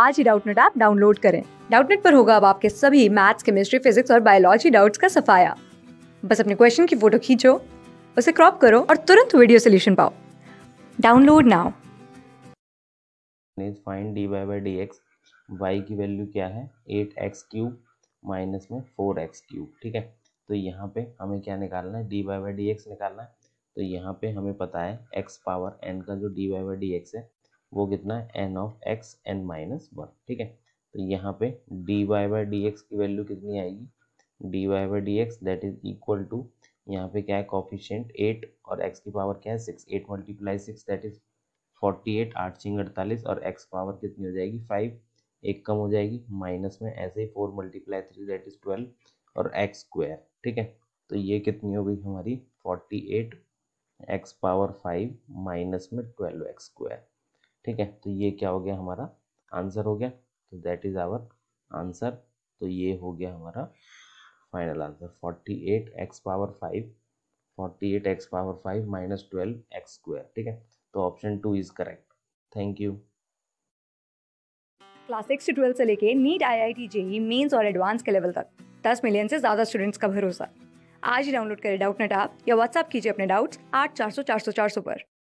आज ही Doubtnut app download करें डाउटनेट पर होगा अब आपके सभी मैथ्स केमिस्ट्री फिजिक्स और बायोलॉजी डाउट्स का सफाया बस अपने क्वेश्चन की फोटो खींचो उसे क्रॉप करो और तुरंत वीडियो सोल्यूशन पाओ download now is find d y by d x y की वैल्यू क्या है एट एक्स क्यूब माइनस में फोर एक्स क्यूब ठीक है तो यहाँ पे हमें क्या निकालना है d y by d x निकालना है तो यहाँ पे हमें पता है एक्स पावर एन का जो d y by d x है वो कितना है n of x n minus one ठीक है तो यहाँ पे d y by d x की वैल्यू कितनी आएगी d y by d x that is equal to यहाँ पे क्या है कॉफिशेंट एट और एक्स की पावर क्या है six eight multiply six that is forty eight आठ छिंग अड़तालीस और एक्स पावर कितनी हो जाएगी फाइव एक कम हो जाएगी माइनस में ऐसे ही four multiply three that is twelve और एक्स स्क्वायर ठीक है तो ये कितनी हो गई हमारी forty eight x power five minus में ट्वेल्व एक्स स्क्वायर ठीक है तो ये क्या हो गया हमारा आंसर हो गया तो दैट इज़ आवर आंसर तो ये हो गया हमारा final answer forty eight x power five forty eight x power five minus twelve x square ठीक है तो option two is correct thank you class six से ट्वेल्थ से लेके NEET I I T JEE mains और advance के level तक दस मिलियन से ज़्यादा स्टूडेंट्स का भरोसा आज ही डाउनलोड करें डाउट नेट ऐप या व्हाट्सअप कीजिए अपने डाउट्स आठ चार सौ चार सौ चार सौ पर